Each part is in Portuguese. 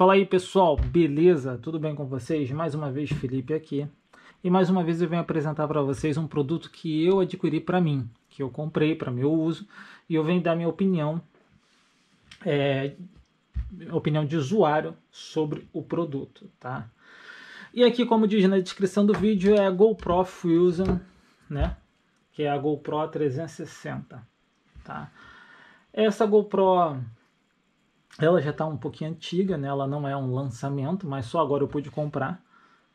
Fala aí pessoal, beleza? Tudo bem com vocês? Mais uma vez Felipe aqui. E mais uma vez eu venho apresentar para vocês um produto que eu adquiri para mim, que eu comprei para meu uso, e eu venho dar minha opinião, é, opinião de usuário sobre o produto, tá? E aqui, como diz na descrição do vídeo, é a GoPro Fusion, né? Que é a GoPro 360, tá? Essa GoPro ela já está um pouquinho antiga, né? ela não é um lançamento, mas só agora eu pude comprar.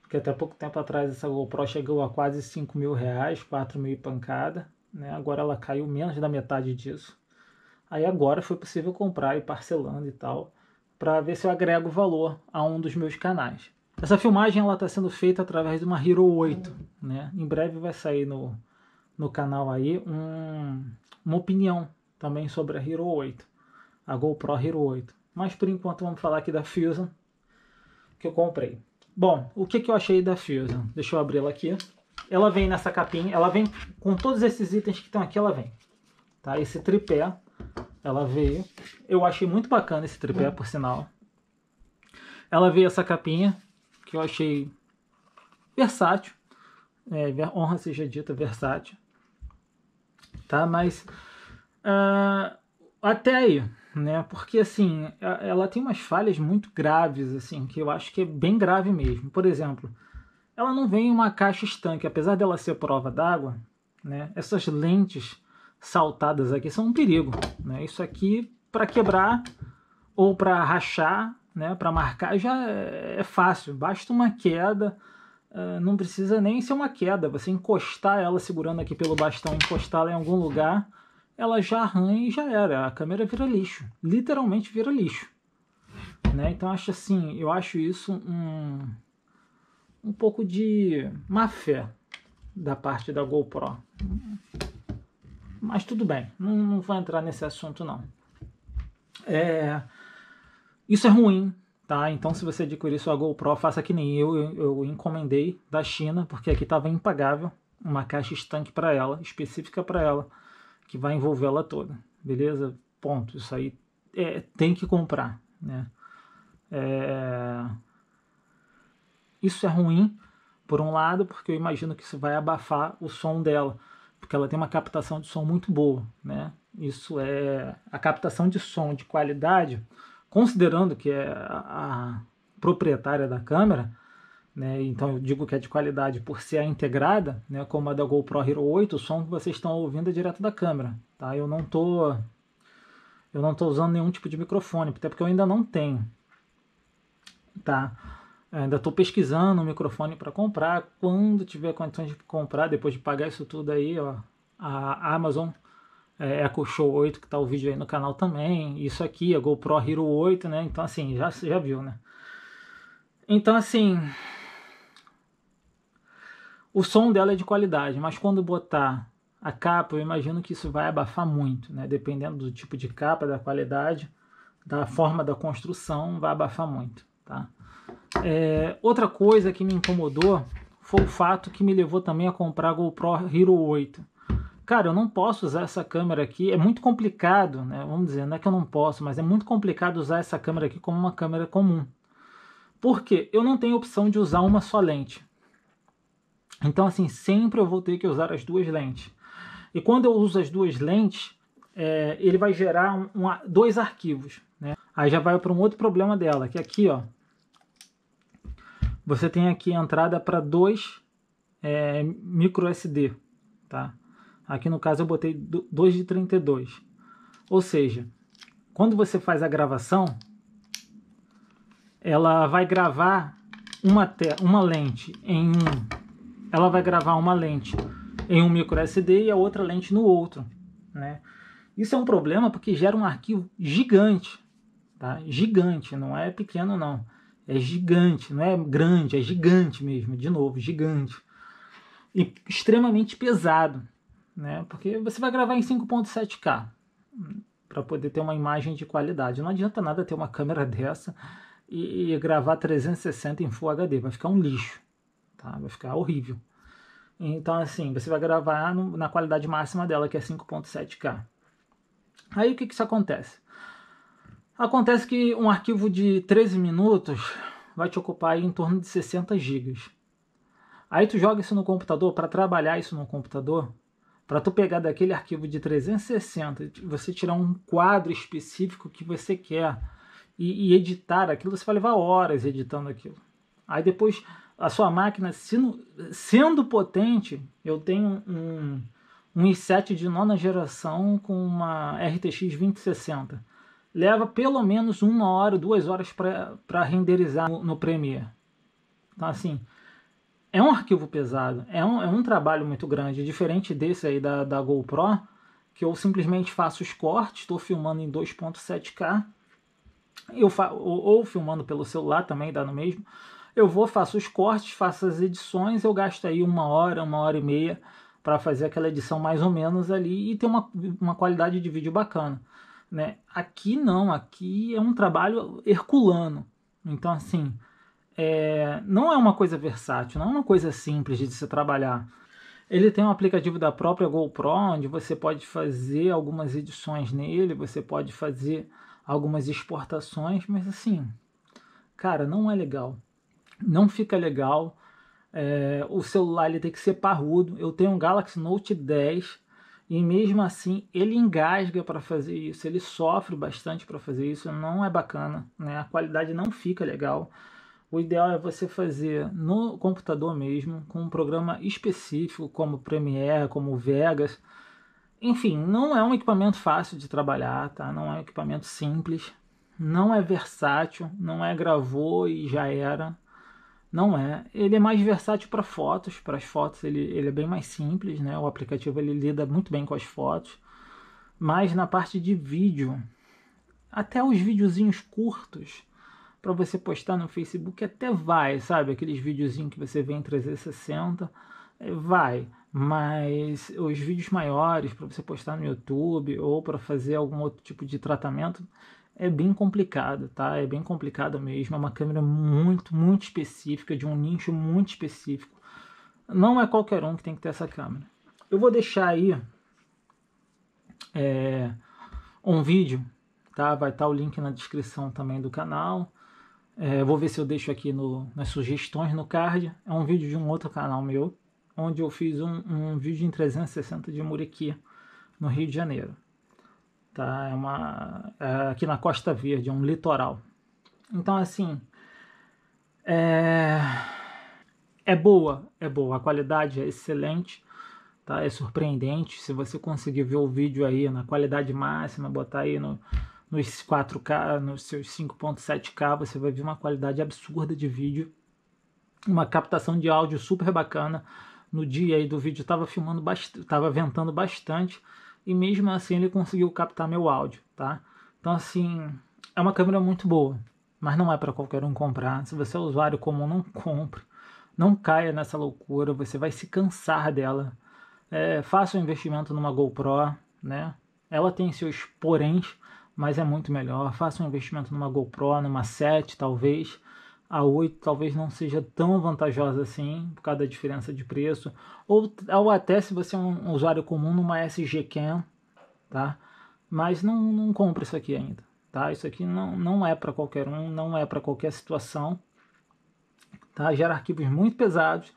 Porque até pouco tempo atrás essa GoPro chegou a quase 5 mil reais, 4 mil e pancada. Né? Agora ela caiu menos da metade disso. Aí agora foi possível comprar e parcelando e tal, para ver se eu agrego valor a um dos meus canais. Essa filmagem ela está sendo feita através de uma Hero 8, né? Em breve vai sair no, no canal aí um, uma opinião também sobre a Hero 8 a GoPro Hero 8. Mas por enquanto vamos falar aqui da Fusion que eu comprei. Bom, o que, que eu achei da Fusion? Deixa eu abri-la aqui. Ela vem nessa capinha, ela vem com todos esses itens que estão aqui, ela vem. Tá? Esse tripé, ela veio. Eu achei muito bacana esse tripé, por sinal. Ela veio essa capinha, que eu achei versátil. É, honra seja dita, versátil. Tá, mas... Uh, até aí né? Porque assim, ela tem umas falhas muito graves, assim, que eu acho que é bem grave mesmo. Por exemplo, ela não vem em uma caixa estanque, apesar dela ser prova d'água, né? Essas lentes saltadas aqui são um perigo, né? Isso aqui para quebrar ou para rachar, né? Para marcar já é, é fácil, basta uma queda. Ah, não precisa nem ser uma queda, você encostar ela segurando aqui pelo bastão, encostar ela em algum lugar ela já arranha e já era. A câmera vira lixo. Literalmente vira lixo. Né? Então acho assim, eu acho isso um, um pouco de má fé da parte da GoPro. Mas tudo bem, não, não vou entrar nesse assunto não. É, isso é ruim, tá? Então se você adquirir sua GoPro, faça que nem eu, eu, eu encomendei da China, porque aqui estava impagável, uma caixa estanque para ela, específica para ela que vai envolver ela toda, beleza? Ponto. Isso aí é, tem que comprar, né? É... Isso é ruim, por um lado, porque eu imagino que isso vai abafar o som dela, porque ela tem uma captação de som muito boa, né? Isso é a captação de som de qualidade, considerando que é a proprietária da câmera, né? Então eu digo que é de qualidade por ser integrada, né? Como a da GoPro Hero 8, o som que vocês estão ouvindo é direto da câmera, tá? Eu não tô eu não tô usando nenhum tipo de microfone, até porque eu ainda não tenho, tá? Eu ainda estou pesquisando um microfone para comprar. Quando tiver condições de comprar, depois de pagar isso tudo aí, ó, a Amazon é, Echo Show 8 que tá o vídeo aí no canal também. Isso aqui, a GoPro Hero 8, né? Então assim, já já viu, né? Então assim, o som dela é de qualidade, mas quando botar a capa, eu imagino que isso vai abafar muito, né? Dependendo do tipo de capa, da qualidade, da forma da construção, vai abafar muito, tá? É, outra coisa que me incomodou foi o fato que me levou também a comprar a GoPro Hero 8. Cara, eu não posso usar essa câmera aqui, é muito complicado, né? Vamos dizer, não é que eu não posso, mas é muito complicado usar essa câmera aqui como uma câmera comum. Porque eu não tenho opção de usar uma só lente. Então, assim, sempre eu vou ter que usar as duas lentes. E quando eu uso as duas lentes, é, ele vai gerar um, um, dois arquivos. Né? Aí já vai para um outro problema dela, que aqui, ó, você tem aqui a entrada para dois é, micro SD, tá? Aqui no caso eu botei 2 de 32. Ou seja, quando você faz a gravação, ela vai gravar uma, uma lente em um ela vai gravar uma lente em um micro SD e a outra lente no outro, né? Isso é um problema porque gera um arquivo gigante, tá? Gigante, não é pequeno não, é gigante, não é grande, é gigante mesmo, de novo, gigante e extremamente pesado, né? Porque você vai gravar em 5.7K para poder ter uma imagem de qualidade. Não adianta nada ter uma câmera dessa e, e gravar 360 em Full HD, vai ficar um lixo tá? Vai ficar horrível. Então, assim, você vai gravar no, na qualidade máxima dela, que é 5.7K. Aí o que, que isso acontece? Acontece que um arquivo de 13 minutos vai te ocupar em torno de 60 GB. Aí tu joga isso no computador, para trabalhar isso no computador, para tu pegar daquele arquivo de 360, você tirar um quadro específico que você quer e, e editar aquilo, você vai levar horas editando aquilo. Aí depois a sua máquina sino, sendo potente, eu tenho um, um i7 de nona geração com uma RTX 2060. Leva pelo menos uma hora, duas horas para renderizar no, no Premiere. Então, assim, é um arquivo pesado, é um, é um trabalho muito grande, diferente desse aí da, da GoPro, que eu simplesmente faço os cortes, estou filmando em 2.7K, eu ou, ou filmando pelo celular também, dá no mesmo, eu vou, faço os cortes, faço as edições, eu gasto aí uma hora, uma hora e meia para fazer aquela edição mais ou menos ali e ter uma, uma qualidade de vídeo bacana. Né? Aqui não, aqui é um trabalho herculano. Então, assim, é, não é uma coisa versátil, não é uma coisa simples de se trabalhar. Ele tem um aplicativo da própria GoPro, onde você pode fazer algumas edições nele, você pode fazer algumas exportações, mas assim, cara, não é legal não fica legal. É, o celular ele tem que ser parrudo. Eu tenho um Galaxy Note 10 e mesmo assim ele engasga para fazer isso, ele sofre bastante para fazer isso, não é bacana, né? A qualidade não fica legal. O ideal é você fazer no computador mesmo, com um programa específico como Premiere, como Vegas. Enfim, não é um equipamento fácil de trabalhar, tá? Não é um equipamento simples, não é versátil, não é gravou e já era, não é. Ele é mais versátil para fotos. Para as fotos ele, ele é bem mais simples, né? O aplicativo ele lida muito bem com as fotos. Mas na parte de vídeo, até os videozinhos curtos para você postar no Facebook até vai, sabe? Aqueles videozinhos que você vê em 360, é, vai. Mas os vídeos maiores para você postar no YouTube ou para fazer algum outro tipo de tratamento, é bem complicado, tá? É bem complicado mesmo. É uma câmera muito, muito específica, de um nicho muito específico. Não é qualquer um que tem que ter essa câmera. Eu vou deixar aí é, um vídeo, tá? Vai estar tá o link na descrição também do canal. É, vou ver se eu deixo aqui no, nas sugestões no card. É um vídeo de um outro canal meu, onde eu fiz um, um vídeo em 360 de Muriqui, no Rio de Janeiro tá? É uma é aqui na Costa Verde, é um litoral. Então assim, é é boa, é boa, a qualidade é excelente, tá? É surpreendente. Se você conseguir ver o vídeo aí na qualidade máxima, botar aí no nos 4K, nos seus 5.7K, você vai ver uma qualidade absurda de vídeo, uma captação de áudio super bacana. No dia aí do vídeo estava filmando, estava ventando bastante e mesmo assim ele conseguiu captar meu áudio, tá? Então assim, é uma câmera muito boa, mas não é para qualquer um comprar. Se você é usuário comum, não compre. Não caia nessa loucura, você vai se cansar dela. É, faça um investimento numa GoPro, né? Ela tem seus poréns, mas é muito melhor. Faça um investimento numa GoPro, numa 7 talvez, a 8 talvez não seja tão vantajosa assim, por causa da diferença de preço, ou, ou até se você é um usuário comum numa SG Cam, tá? Mas não, não compra isso aqui ainda, tá? Isso aqui não, não é para qualquer um, não é para qualquer situação, tá? Gera arquivos muito pesados,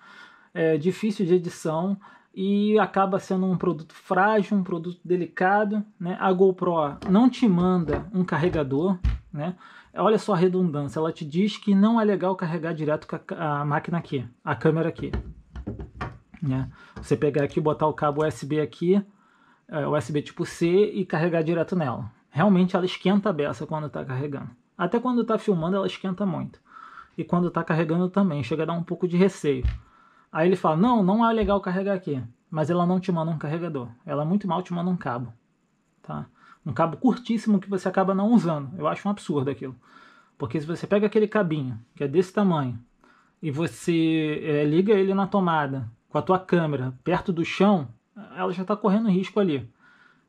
é difícil de edição, e acaba sendo um produto frágil, um produto delicado. Né? A GoPro não te manda um carregador, né? olha só a redundância, ela te diz que não é legal carregar direto com a, máquina aqui, a câmera aqui. Né? Você pegar aqui, botar o cabo USB aqui, é, USB tipo C e carregar direto nela. Realmente ela esquenta a beça quando está carregando. Até quando está filmando ela esquenta muito. E quando está carregando também, chega a dar um pouco de receio. Aí ele fala, não, não é legal carregar aqui. Mas ela não te manda um carregador. Ela muito mal te manda um cabo. Tá? um cabo curtíssimo que você acaba não usando. Eu acho um absurdo aquilo. Porque se você pega aquele cabinho, que é desse tamanho, e você é, liga ele na tomada com a tua câmera perto do chão, ela já está correndo risco ali.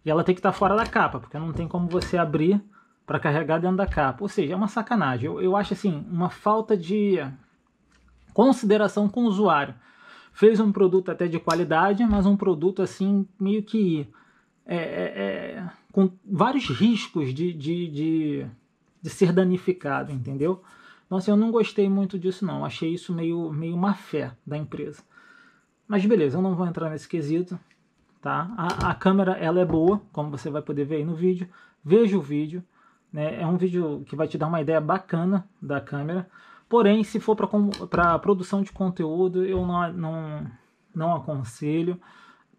E ela tem que estar tá fora da capa, porque não tem como você abrir para carregar dentro da capa. Ou seja, é uma sacanagem. Eu, eu acho assim, uma falta de consideração com o usuário. Fez um produto até de qualidade, mas um produto assim meio que é, é, é com vários riscos de, de, de, de ser danificado, entendeu? Então, assim, eu não gostei muito disso, não. Achei isso meio, meio má fé da empresa. Mas beleza, eu não vou entrar nesse quesito, tá? A, a câmera, ela é boa, como você vai poder ver aí no vídeo. Veja o vídeo, né? É um vídeo que vai te dar uma ideia bacana da câmera. Porém, se for para produção de conteúdo, eu não, não, não aconselho.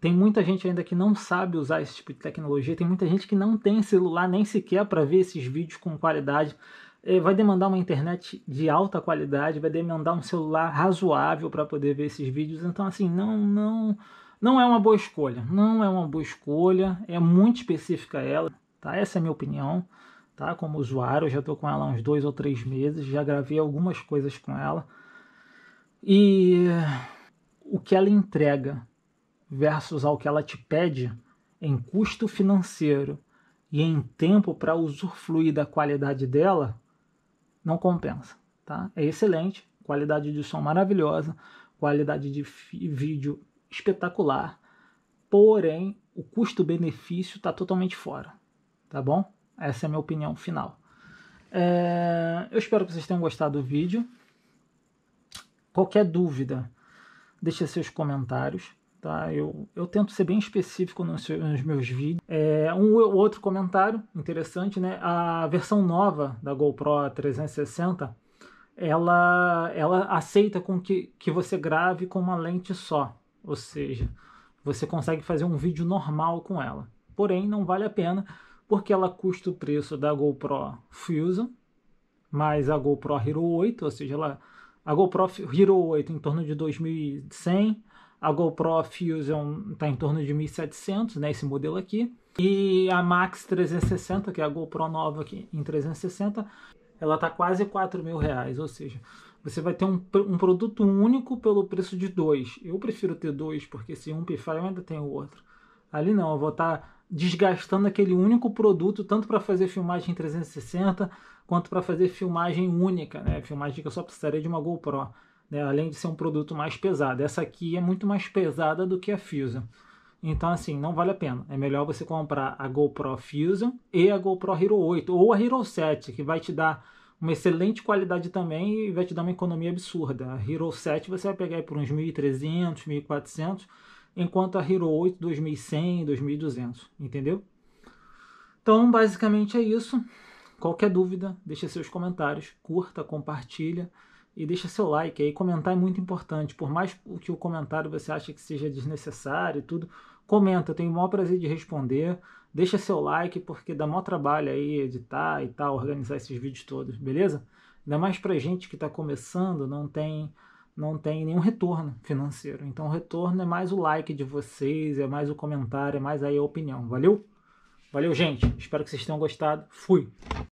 Tem muita gente ainda que não sabe usar esse tipo de tecnologia, tem muita gente que não tem celular nem sequer para ver esses vídeos com qualidade. É, vai demandar uma internet de alta qualidade, vai demandar um celular razoável para poder ver esses vídeos. Então, assim, não, não, não é uma boa escolha. Não é uma boa escolha, é muito específica ela, tá? Essa é a minha opinião, tá? Como usuário, eu já estou com ela há uns dois ou três meses, já gravei algumas coisas com ela. E o que ela entrega versus ao que ela te pede em custo financeiro e em tempo para usufruir da qualidade dela, não compensa, tá? É excelente, qualidade de som maravilhosa, qualidade de vídeo espetacular, porém o custo-benefício está totalmente fora, tá bom? Essa é a minha opinião final. É... eu espero que vocês tenham gostado do vídeo. Qualquer dúvida, deixe seus comentários. Tá? Eu, eu tento ser bem específico nos, nos meus vídeos. É, um outro comentário interessante, né? A versão nova da GoPro 360, ela, ela aceita com que, que você grave com uma lente só. Ou seja, você consegue fazer um vídeo normal com ela. Porém, não vale a pena, porque ela custa o preço da GoPro Fusion, mais a GoPro Hero 8, ou seja, ela, a GoPro Hero 8 em torno de 2100, a GoPro Fusion está em torno de 1.700, né, esse modelo aqui. E a Max 360, que é a GoPro nova aqui em 360, ela está quase 4 mil reais, ou seja, você vai ter um, um, produto único pelo preço de dois. Eu prefiro ter dois, porque se um pifar eu ainda tenho o outro. Ali não, eu vou estar tá desgastando aquele único produto, tanto para fazer filmagem 360, quanto para fazer filmagem única, né? Filmagem que eu só precisaria de uma GoPro né? além de ser um produto mais pesado. Essa aqui é muito mais pesada do que a Fusion. Então, assim, não vale a pena. É melhor você comprar a GoPro Fusion e a GoPro Hero 8 ou a Hero 7, que vai te dar uma excelente qualidade também e vai te dar uma economia absurda. A Hero 7 você vai pegar por uns 1.300, 1.400, enquanto a Hero 8 2.100, 2.200, entendeu? Então, basicamente é isso. Qualquer dúvida, deixe seus comentários, curta, compartilha e deixa seu like aí. Comentar é muito importante. Por mais que o comentário você ache que seja desnecessário e tudo, comenta. Eu tenho o maior prazer de responder. Deixa seu like, porque dá maior trabalho aí editar e tal, organizar esses vídeos todos, beleza? Ainda mais pra gente que está começando, não tem não tem nenhum retorno financeiro. Então o retorno é mais o like de vocês, é mais o comentário, é mais aí a opinião. Valeu? Valeu, gente. Espero que vocês tenham gostado. Fui.